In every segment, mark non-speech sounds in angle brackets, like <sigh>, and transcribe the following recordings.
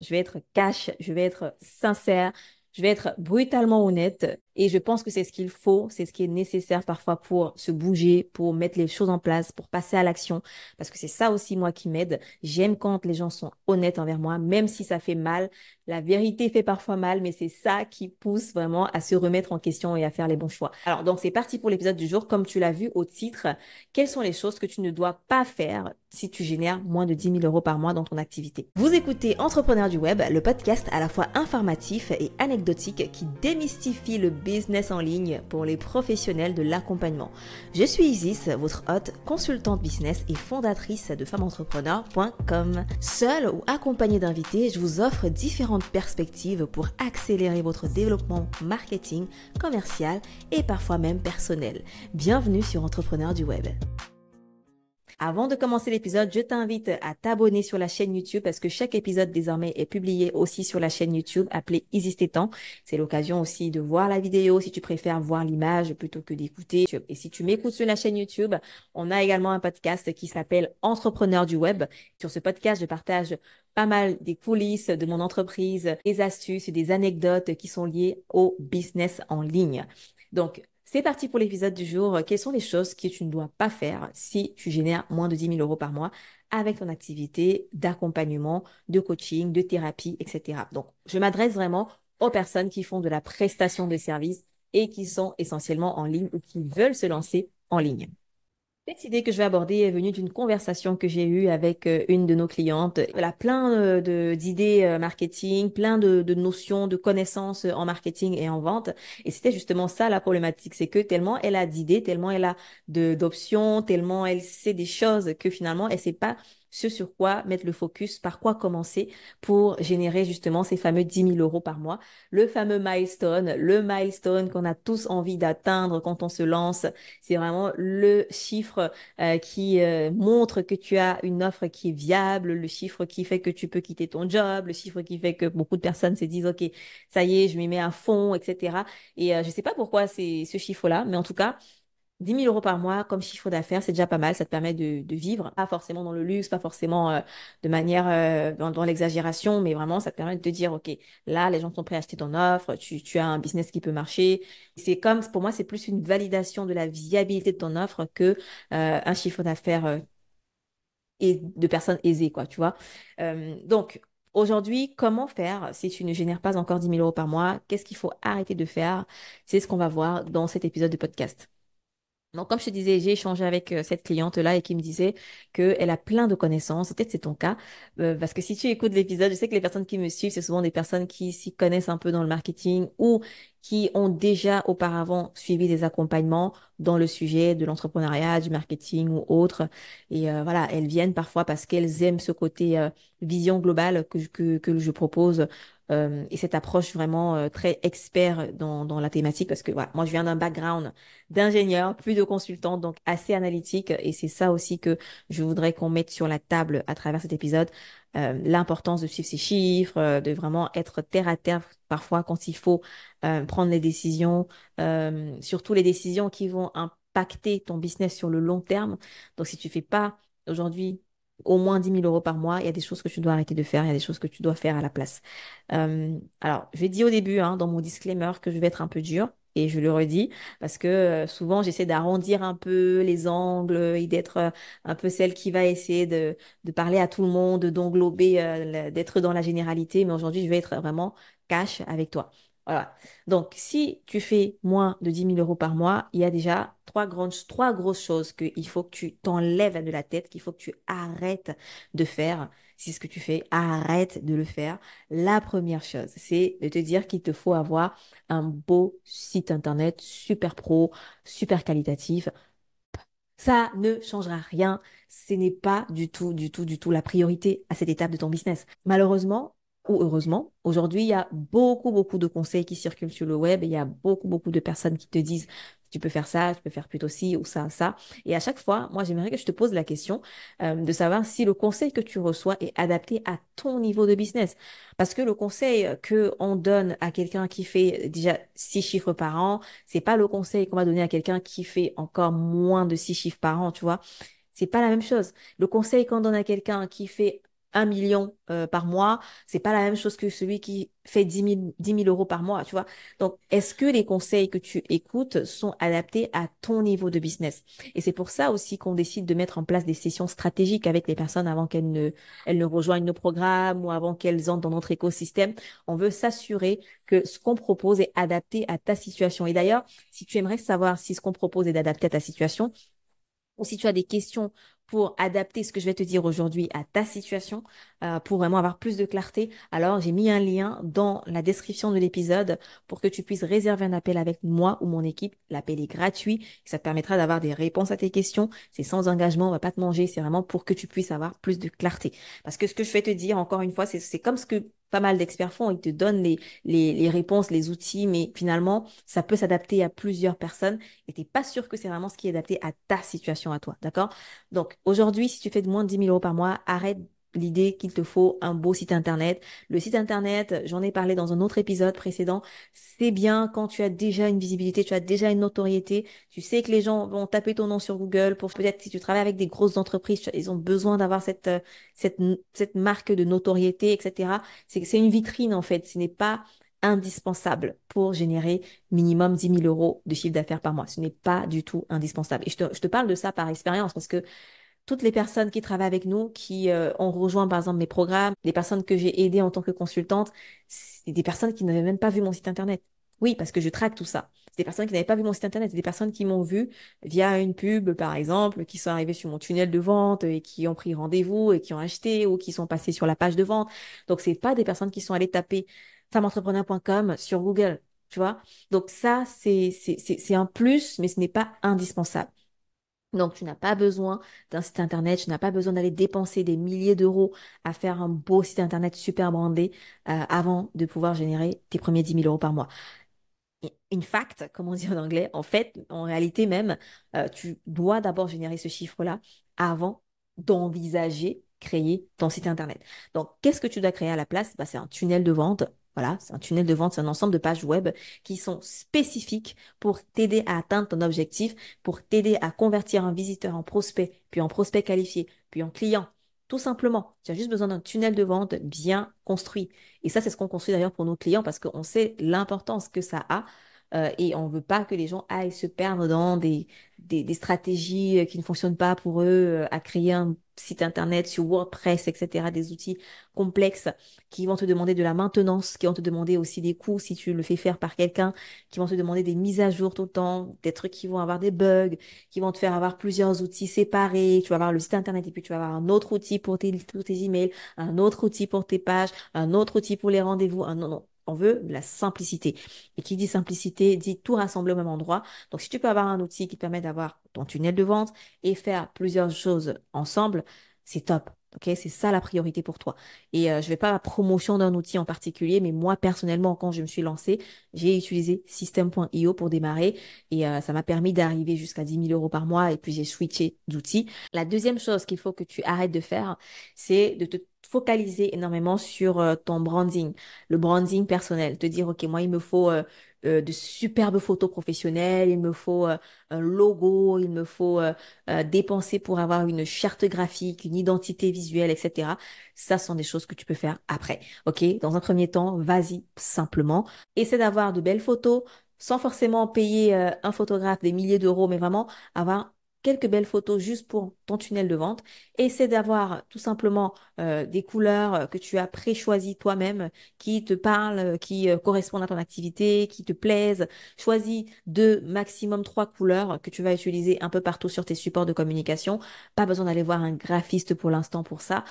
je vais être cash, je vais être sincère, je vais être brutalement honnête et je pense que c'est ce qu'il faut, c'est ce qui est nécessaire parfois pour se bouger, pour mettre les choses en place, pour passer à l'action. Parce que c'est ça aussi, moi, qui m'aide. J'aime quand les gens sont honnêtes envers moi, même si ça fait mal. La vérité fait parfois mal, mais c'est ça qui pousse vraiment à se remettre en question et à faire les bons choix. Alors, donc, c'est parti pour l'épisode du jour. Comme tu l'as vu au titre, quelles sont les choses que tu ne dois pas faire si tu génères moins de 10 000 euros par mois dans ton activité. Vous écoutez Entrepreneur du Web, le podcast à la fois informatif et anecdotique qui démystifie le business en ligne pour les professionnels de l'accompagnement. Je suis Isis, votre hôte, consultante business et fondatrice de femmeentrepreneur.com. Seule ou accompagnée d'invités, je vous offre différentes perspectives pour accélérer votre développement marketing, commercial et parfois même personnel. Bienvenue sur Entrepreneur du Web. Avant de commencer l'épisode, je t'invite à t'abonner sur la chaîne YouTube parce que chaque épisode désormais est publié aussi sur la chaîne YouTube appelée Temps. C'est l'occasion aussi de voir la vidéo si tu préfères voir l'image plutôt que d'écouter. Et si tu m'écoutes sur la chaîne YouTube, on a également un podcast qui s'appelle Entrepreneur du Web. Sur ce podcast, je partage pas mal des coulisses de mon entreprise, des astuces, des anecdotes qui sont liées au business en ligne. Donc, c'est parti pour l'épisode du jour. Quelles sont les choses que tu ne dois pas faire si tu génères moins de 10 000 euros par mois avec ton activité d'accompagnement, de coaching, de thérapie, etc. Donc, je m'adresse vraiment aux personnes qui font de la prestation de services et qui sont essentiellement en ligne ou qui veulent se lancer en ligne. Cette idée que je vais aborder est venue d'une conversation que j'ai eue avec euh, une de nos clientes. Elle a plein euh, d'idées euh, marketing, plein de, de, notions, de connaissances en marketing et en vente. Et c'était justement ça la problématique, c'est que tellement elle a d'idées, tellement elle a d'options, tellement elle sait des choses que finalement elle sait pas ce sur quoi mettre le focus, par quoi commencer pour générer justement ces fameux 10 000 euros par mois, le fameux milestone, le milestone qu'on a tous envie d'atteindre quand on se lance. C'est vraiment le chiffre euh, qui euh, montre que tu as une offre qui est viable, le chiffre qui fait que tu peux quitter ton job, le chiffre qui fait que beaucoup de personnes se disent ok, ça y est, je m'y mets à fond, etc. Et je euh, je sais pas pourquoi c'est ce chiffre-là, mais en tout cas, 10 000 euros par mois comme chiffre d'affaires, c'est déjà pas mal, ça te permet de, vivre, pas forcément dans le luxe, pas forcément euh, de manière euh, dans, l'exagération, mais vraiment ça te permet de te dire, ok, là les gens sont prêts à acheter ton offre, tu, as un business qui peut marcher. C'est comme, pour moi, c'est plus une validation de la viabilité de ton offre que euh, un chiffre d'affaires et de personnes aisées, quoi, tu vois. donc Aujourd'hui, comment faire si tu ne génères pas encore 10 000 euros par mois Qu'est-ce qu'il faut arrêter de faire C'est ce qu'on va voir dans cet épisode de podcast. Donc, comme je te disais, j'ai échangé avec euh, cette cliente-là et qui me disait qu'elle a plein de connaissances. Peut-être c'est ton cas, euh, parce que si tu écoutes l'épisode, je sais que les personnes qui me suivent, c'est souvent des personnes qui s'y connaissent un peu dans le marketing ou qui ont déjà auparavant suivi des accompagnements dans le sujet de l'entrepreneuriat, du marketing ou autre. Et euh, voilà, elles viennent parfois parce qu'elles aiment ce côté vision globale que, que, que je propose euh, et cette approche vraiment euh, très expert dans, dans, la thématique parce que moi je viens d'un background d'ingénieur, plus de consultant, donc assez analytique et c'est ça aussi que je voudrais qu'on mette sur la table à travers cet épisode, euh, l'importance de suivre ces chiffres, de vraiment être terre à terre parfois quand il faut prendre les décisions, surtout les décisions qui vont impacter ton business sur le long terme. Donc si tu fais pas aujourd'hui au moins 10 000 euros par mois, il y a des choses que tu dois arrêter de faire, il y a des choses que tu dois faire à la place. Euh, alors, j'ai dit au début, hein, dans mon disclaimer, que je vais être un peu dure. Et je le redis parce que euh, souvent j'essaie d'arrondir un peu les angles et d'être euh, un peu celle qui va essayer de, de parler à tout le monde, d'englober, d'être dans la généralité. Mais aujourd'hui, je vais être vraiment cash avec toi. Voilà. Donc, si tu fais moins de 10 000 euros par mois, il y a déjà trois grandes, trois grosses choses qu'il faut que tu t'enlèves de la tête, qu'il faut que tu arrêtes de faire. Si ce que tu fais, arrête de le faire. La première chose, c'est de te dire qu'il te faut avoir un beau site internet super pro, super qualitatif. Ça ne changera rien. Ce n'est pas du tout, du tout, du tout la priorité à cette étape de ton business. Malheureusement, ou heureusement. Aujourd'hui, il y a beaucoup, beaucoup de conseils qui circulent sur le web et il y a beaucoup, beaucoup de personnes qui te disent tu peux faire ça, tu peux faire plutôt ci ou ça, ça. Et à chaque fois, moi, j'aimerais que je te pose la question euh, de savoir si le conseil que tu reçois est adapté à ton niveau de business. Parce que le conseil que on donne à quelqu'un qui fait déjà six chiffres par an, c'est pas le conseil qu'on va donner à quelqu'un qui fait encore moins de six chiffres par an, tu vois. C'est pas la même chose. Le conseil qu'on donne à quelqu'un qui fait un million euh, par mois, c'est pas la même chose que celui qui fait 10 000, euros par mois, tu vois. Donc, est-ce que les conseils que tu écoutes sont adaptés à ton niveau de business Et c'est pour ça aussi qu'on décide de mettre en place des sessions stratégiques avec les personnes avant qu'elles ne, elles ne rejoignent nos programmes ou avant qu'elles entrent dans notre écosystème. On veut s'assurer que ce qu'on propose est adapté à ta situation. Et d'ailleurs, si tu aimerais savoir si ce qu'on propose est adapté à ta situation, ou si tu as des questions pour adapter ce que je vais te dire aujourd'hui à ta situation, euh, pour vraiment avoir plus de clarté, alors j'ai mis un lien dans la description de l'épisode pour que tu puisses réserver un appel avec moi ou mon équipe. L'appel est gratuit, ça te permettra d'avoir des réponses à tes questions. C'est sans engagement, on va pas te manger, c'est vraiment pour que tu puisses avoir plus de clarté. Parce que ce que je vais te dire, encore une fois, c'est comme ce que pas mal d'experts font, ils te donnent les, les, les, réponses, les outils, mais finalement, ça peut s'adapter à plusieurs personnes et t'es pas sûr que c'est vraiment ce qui est adapté à ta situation, à toi, d'accord Donc, aujourd'hui, si tu fais de moins de 10 000 euros par mois, arrête l'idée qu'il te faut un beau site internet. Le site internet, j'en ai parlé dans un autre épisode précédent, c'est bien quand tu as déjà une visibilité, tu as déjà une notoriété, tu sais que les gens vont taper ton nom sur Google pour peut-être si tu travailles avec des grosses entreprises, ils ont besoin d'avoir cette, euh, cette, cette marque de notoriété, etc. C'est, c'est une vitrine en fait, ce n'est pas indispensable pour générer minimum 10 000 euros de chiffre d'affaires par mois. Ce n'est pas du tout indispensable. Et je te, je te parle de ça par expérience parce que toutes les personnes qui travaillent avec nous, qui euh, ont rejoint par exemple mes programmes, les personnes que j'ai aidées en tant que consultante, c'est des personnes qui n'avaient même pas vu mon site internet. Oui, parce que je traque tout ça. C'est des personnes qui n'avaient pas vu mon site internet, c'est des personnes qui m'ont vu via une pub, par exemple, qui sont arrivées sur mon tunnel de vente et qui ont pris rendez-vous et qui ont acheté ou qui sont passées sur la page de vente. Donc, c'est pas des personnes qui sont allées taper femmeentrepreneur.com sur Google, tu vois. Donc, ça, c'est, c'est, c'est un plus, mais ce n'est pas indispensable. Donc, tu n'as pas besoin d'un site internet, tu n'as pas besoin d'aller dépenser des milliers d'euros à faire un beau site internet super brandé euh, avant de pouvoir générer tes premiers 10 000 euros par mois. In fact, comment on dit en anglais, en fait, en réalité même, euh, tu dois d'abord générer ce chiffre-là avant d'envisager créer ton site internet. Donc, qu'est-ce que tu dois créer à la place bah, C'est un tunnel de vente voilà, c'est un tunnel de vente, c'est un ensemble de pages web qui sont spécifiques pour t'aider à atteindre ton objectif, pour t'aider à convertir un visiteur en prospect, puis en prospect qualifié, puis en client. Tout simplement, tu as juste besoin d'un tunnel de vente bien construit. Et ça, c'est ce qu'on construit d'ailleurs pour nos clients parce qu'on sait l'importance que ça a euh, et on veut pas que les gens aillent se perdre dans des, des, des stratégies euh, qui ne fonctionnent pas pour eux, euh, à créer un site internet sur WordPress, etc., des outils complexes qui vont te demander de la maintenance, qui vont te demander aussi des coûts si tu le fais faire par quelqu'un, qui vont te demander des mises à jour tout le temps, des trucs qui vont avoir des bugs, qui vont te faire avoir plusieurs outils séparés, tu vas avoir le site internet et puis tu vas avoir un autre outil pour tes, tes emails, un autre outil pour tes pages, un autre outil pour les rendez-vous, un, non, non, on veut la simplicité. Et qui dit simplicité dit tout rassembler au même endroit. Donc si tu peux avoir un outil qui te permet d'avoir ton tunnel de vente et faire plusieurs choses ensemble, c'est top. Ok, c'est ça la priorité pour toi. Et euh, je vais pas la promotion d'un outil en particulier, mais moi personnellement, quand je me suis lancée, j'ai utilisé System.io pour démarrer et euh, ça m'a permis d'arriver jusqu'à 10 000 euros par mois et puis j'ai switché d'outils. La deuxième chose qu'il faut que tu arrêtes de faire, c'est de te focaliser énormément sur euh, ton branding, le branding personnel, te dire, OK, moi, il me faut euh, euh, de superbes photos professionnelles, il me faut un logo, il me faut dépenser pour avoir une charte graphique, une identité visuelle, etc. Ça sont des choses que tu peux faire après. OK, dans un premier temps, vas-y simplement. Essaie d'avoir de belles photos sans forcément payer un photographe des milliers d'euros, mais vraiment avoir quelques belles photos juste pour ton tunnel de vente. Essaie d'avoir tout simplement euh, des couleurs euh, que tu as pré-choisies toi-même, qui te parlent, euh, qui correspondent à ton activité, qui te plaisent. Choisis deux, maximum trois couleurs que tu vas utiliser un peu partout sur tes supports de communication. Pas besoin d'aller voir un graphiste pour l'instant pour ça.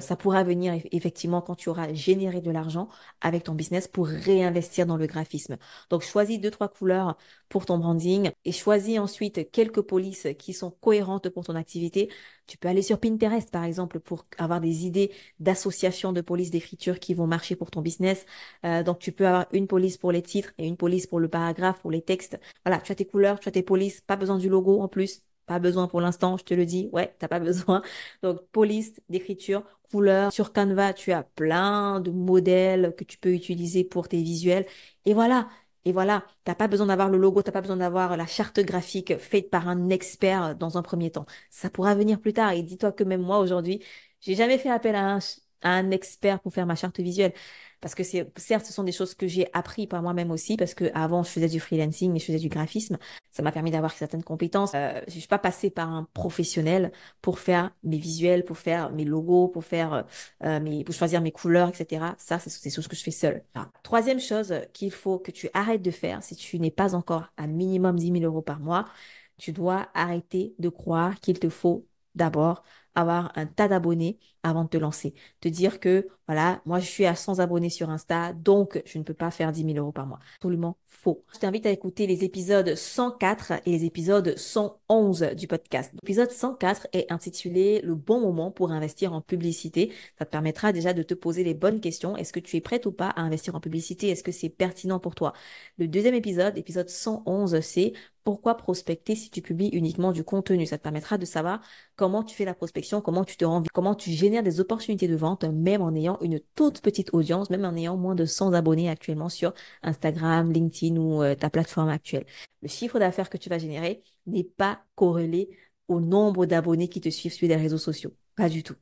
ça pourra venir effectivement quand tu auras généré de l'argent avec ton business pour réinvestir dans le graphisme. Donc choisis deux, trois couleurs pour ton branding et choisis ensuite quelques polices qui sont cohérentes pour ton activité. Tu peux aller sur Pinterest, par exemple, pour avoir des idées d'associations de polices d'écriture qui vont marcher pour ton business. Euh, donc, tu peux avoir une police pour les titres et une police pour le paragraphe, pour les textes. Voilà, tu as tes couleurs, tu as tes polices, pas besoin du logo en plus. Pas besoin pour l'instant, je te le dis. Ouais, t'as pas <laughs> besoin. Donc, police d'écriture, couleurs. Sur Canva, tu as plein de modèles que tu peux utiliser pour tes visuels. Et voilà, et voilà, t'as pas besoin d'avoir le logo, t'as pas besoin d'avoir la charte graphique faite par un expert dans un premier temps. Ça pourra venir plus tard. Et dis-toi que même moi aujourd'hui, j'ai jamais fait appel à un, à un expert pour faire ma charte visuelle parce que c'est certes ce sont des choses que j'ai appris par moi-même aussi parce que avant je faisais du freelancing mais je faisais du graphisme ça m'a permis d'avoir certaines compétences Je euh, je suis pas passée par un professionnel pour faire mes visuels pour faire mes logos pour faire euh, euh, pour choisir mes couleurs etc ça c'est des choses que je fais seule ah. troisième chose qu'il faut que tu arrêtes de faire si tu n'es pas encore à minimum 10 000 euros par mois tu dois arrêter de croire qu'il te faut d'abord avoir un tas d'abonnés avant de te lancer. Te dire que, voilà, moi, je suis à 100 abonnés sur Insta, donc je ne peux pas faire 10 000 euros par mois. Absolument faux. Je t'invite à écouter les épisodes 104 et les épisodes 111 du podcast. L'épisode 104 est intitulé Le bon moment pour investir en publicité. Ça te permettra déjà de te poser les bonnes questions. Est-ce que tu es prête ou pas à investir en publicité? Est-ce que c'est pertinent pour toi? Le deuxième épisode, épisode 111, c'est pourquoi prospecter si tu publies uniquement du contenu? Ça te permettra de savoir comment tu fais la prospection comment tu te rends, comment tu génères des opportunités de vente, même en ayant une toute petite audience, même en ayant moins de 100 abonnés actuellement sur Instagram, LinkedIn ou euh, ta plateforme actuelle. Le chiffre d'affaires que tu vas générer n'est pas corrélé au nombre d'abonnés qui te suivent sur les réseaux sociaux. Pas du tout.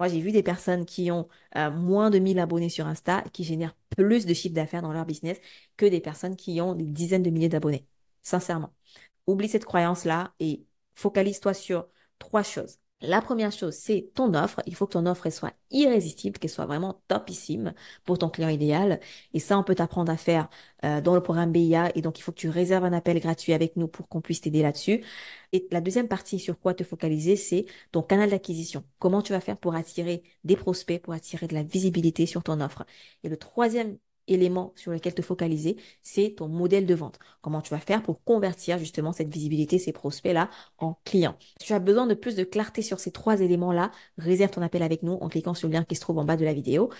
Moi, j'ai vu des personnes qui ont euh, moins de 1000 abonnés sur Insta qui génèrent plus de chiffre d'affaires dans leur business que des personnes qui ont des dizaines de milliers d'abonnés. Sincèrement. Oublie cette croyance-là et focalise-toi sur trois choses. La première chose, c'est ton offre. Il faut que ton offre soit irrésistible, qu'elle soit vraiment topissime pour ton client idéal. Et ça, on peut t'apprendre à faire euh, dans le programme BIA. Et donc, il faut que tu réserves un appel gratuit avec nous pour qu'on puisse t'aider là-dessus. Et la deuxième partie sur quoi te focaliser, c'est ton canal d'acquisition. Comment tu vas faire pour attirer des prospects, pour attirer de la visibilité sur ton offre. Et le troisième élément sur lequel te focaliser, c'est ton modèle de vente. Comment tu vas faire pour convertir justement cette visibilité, ces prospects-là en clients. Si tu as besoin de plus de clarté sur ces trois éléments-là, réserve ton appel avec nous en cliquant sur le lien qui se trouve en bas de la vidéo,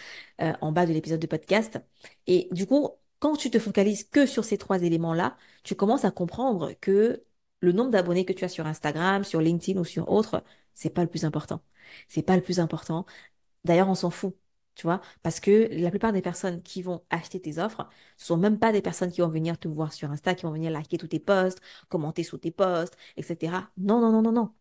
euh, en bas de l'épisode de podcast. Et du coup, quand tu te focalises que sur ces trois éléments-là, tu commences à comprendre que le nombre d'abonnés que tu as sur Instagram, sur LinkedIn ou sur autre, c'est pas le plus important. C'est pas le plus important. D'ailleurs, on s'en fout. Tu vois, parce que la plupart des personnes qui vont acheter tes offres, ce sont même pas des personnes qui vont venir te voir sur Insta, qui vont venir liker tous tes posts, commenter sous tes posts, etc. Non, non, non, non, non.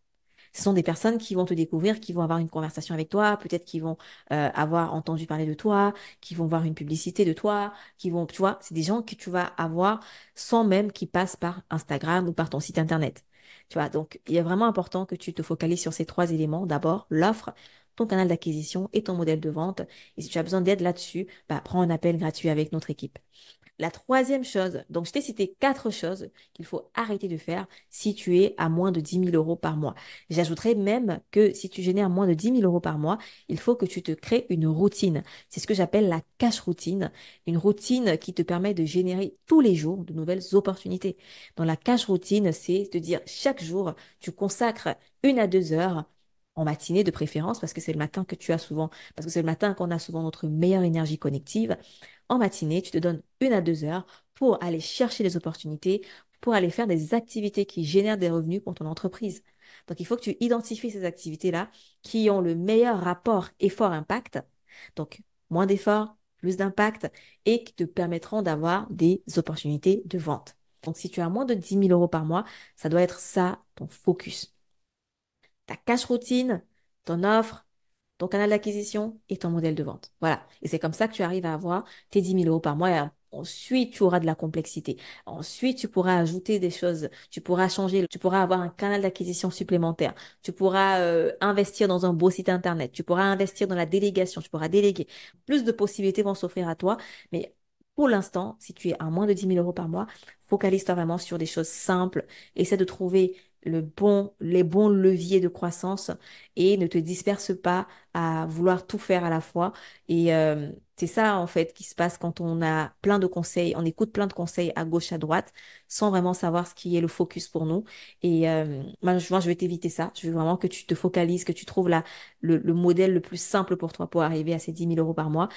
Ce sont des personnes qui vont te découvrir, qui vont avoir une conversation avec toi, peut-être qui vont euh, avoir entendu parler de toi, qui vont voir une publicité de toi, qui vont, tu vois, c'est des gens que tu vas avoir sans même qu'ils passent par Instagram ou par ton site internet. Tu vois, donc il est vraiment important que tu te focalises sur ces trois éléments. D'abord, l'offre ton canal d'acquisition et ton modèle de vente. Et si tu as besoin d'aide là-dessus, bah, prends un appel gratuit avec notre équipe. La troisième chose, donc je t'ai cité quatre choses qu'il faut arrêter de faire si tu es à moins de 10 000 euros par mois. J'ajouterais même que si tu génères moins de 10 000 euros par mois, il faut que tu te crées une routine. C'est ce que j'appelle la cash routine, une routine qui te permet de générer tous les jours de nouvelles opportunités. Dans la cash routine, c'est de dire chaque jour, tu consacres une à deux heures en matinée de préférence, parce que c'est le matin que tu as souvent, parce que c'est le matin qu'on a souvent notre meilleure énergie connective. En matinée, tu te donnes une à deux heures pour aller chercher des opportunités, pour aller faire des activités qui génèrent des revenus pour ton entreprise. Donc, il faut que tu identifies ces activités-là qui ont le meilleur rapport effort-impact. Donc, moins d'efforts, plus d'impact et qui te permettront d'avoir des opportunités de vente. Donc, si tu as moins de 10 000 euros par mois, ça doit être ça ton focus ta cash routine, ton offre, ton canal d'acquisition et ton modèle de vente. Voilà. Et c'est comme ça que tu arrives à avoir tes 10 000 euros par mois. ensuite, tu auras de la complexité. Ensuite, tu pourras ajouter des choses. Tu pourras changer. Tu pourras avoir un canal d'acquisition supplémentaire. Tu pourras euh, investir dans un beau site internet. Tu pourras investir dans la délégation. Tu pourras déléguer. Plus de possibilités vont s'offrir à toi. Mais pour l'instant, si tu es à moins de 10 000 euros par mois, focalise-toi vraiment sur des choses simples. Essaie de trouver le bon, les bons leviers de croissance et ne te disperse pas à vouloir tout faire à la fois. Et euh, c'est ça, en fait, qui se passe quand on a plein de conseils, on écoute plein de conseils à gauche, à droite, sans vraiment savoir ce qui est le focus pour nous. Et euh, moi, je, vais t'éviter ça. Je veux vraiment que tu te focalises, que tu trouves là le, le modèle le plus simple pour toi pour arriver à ces 10 000 euros par mois.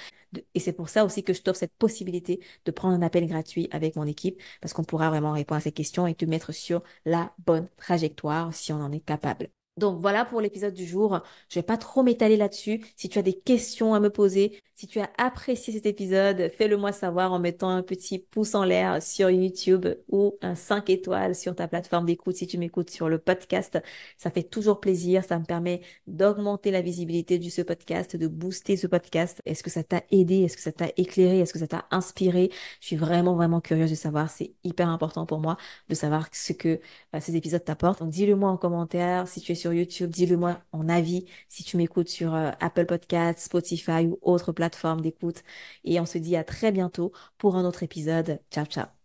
Et c'est pour ça aussi que je t'offre cette possibilité de prendre un appel gratuit avec mon équipe, parce qu'on pourra vraiment répondre à ces questions et te mettre sur la bonne trajectoire si on en est capable. Donc voilà pour l'épisode du jour. Je vais pas trop m'étaler là-dessus. Si tu as des questions à me poser, si tu as apprécié cet épisode, fais-le moi savoir en mettant un petit pouce en l'air sur YouTube ou un 5 étoiles sur ta plateforme d'écoute si tu m'écoutes sur le podcast. Ça fait toujours plaisir. Ça me permet d'augmenter la visibilité de ce podcast, de booster ce podcast. Est-ce que ça t'a aidé? Est-ce que ça t'a éclairé? Est-ce que ça t'a inspiré? Je suis vraiment, vraiment curieuse de savoir. C'est hyper important pour moi de savoir ce que euh, ces épisodes t'apportent. Donc dis-le moi en commentaire si tu es sur YouTube, dis-le moi en avis si tu m'écoutes sur euh, Apple Podcast, Spotify ou autre plateforme d'écoute. Et on se dit à très bientôt pour un autre épisode. Ciao, ciao.